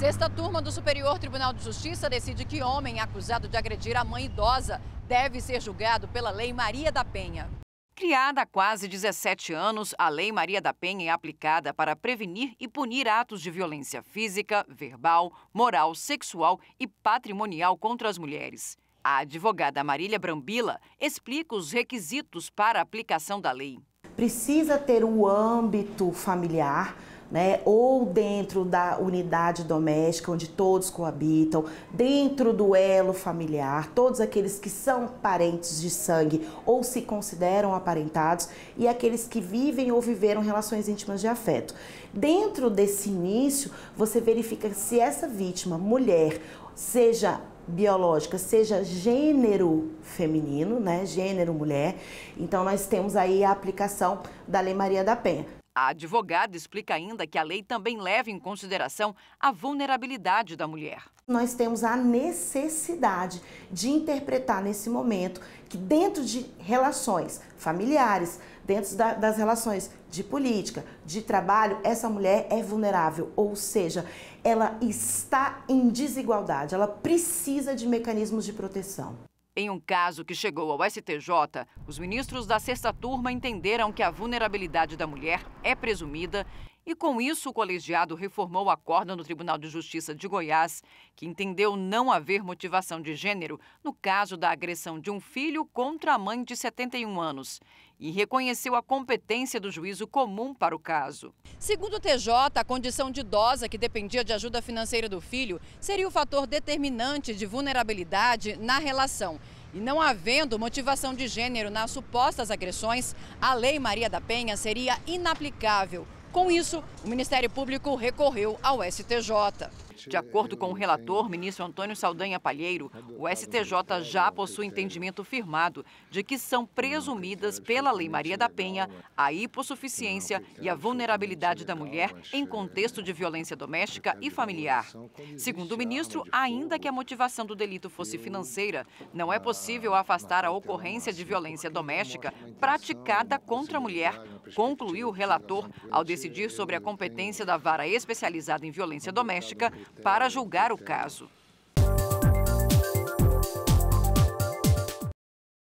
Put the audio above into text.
Sexta turma do Superior Tribunal de Justiça decide que homem acusado de agredir a mãe idosa deve ser julgado pela Lei Maria da Penha. Criada há quase 17 anos, a Lei Maria da Penha é aplicada para prevenir e punir atos de violência física, verbal, moral, sexual e patrimonial contra as mulheres. A advogada Marília Brambila explica os requisitos para a aplicação da lei. Precisa ter o âmbito familiar, né? ou dentro da unidade doméstica onde todos coabitam, dentro do elo familiar, todos aqueles que são parentes de sangue ou se consideram aparentados e aqueles que vivem ou viveram relações íntimas de afeto. Dentro desse início, você verifica se essa vítima, mulher, seja biológica seja gênero feminino, né, gênero mulher. Então nós temos aí a aplicação da Lei Maria da Penha. A advogada explica ainda que a lei também leva em consideração a vulnerabilidade da mulher. Nós temos a necessidade de interpretar nesse momento que, dentro de relações familiares, dentro da, das relações de política, de trabalho, essa mulher é vulnerável, ou seja, ela está em desigualdade, ela precisa de mecanismos de proteção. Em um caso que chegou ao STJ, os ministros da sexta turma entenderam que a vulnerabilidade da mulher é presumida e com isso, o colegiado reformou a corda no Tribunal de Justiça de Goiás, que entendeu não haver motivação de gênero no caso da agressão de um filho contra a mãe de 71 anos e reconheceu a competência do juízo comum para o caso. Segundo o TJ, a condição de idosa que dependia de ajuda financeira do filho seria o fator determinante de vulnerabilidade na relação. E não havendo motivação de gênero nas supostas agressões, a Lei Maria da Penha seria inaplicável com isso, o Ministério Público recorreu ao STJ. De acordo com o relator, ministro Antônio Saldanha Palheiro, o STJ já possui entendimento firmado de que são presumidas pela Lei Maria da Penha é. a hipossuficiência e a vulnerabilidade da mulher em é, contexto de violência doméstica e familiar. Segundo o ministro, ainda que a motivação do delito fosse financeira, não é possível afastar a ocorrência de violência doméstica praticada contra a mulher, concluiu o relator ao decidir sobre a competência da vara especializada em violência doméstica para julgar o caso.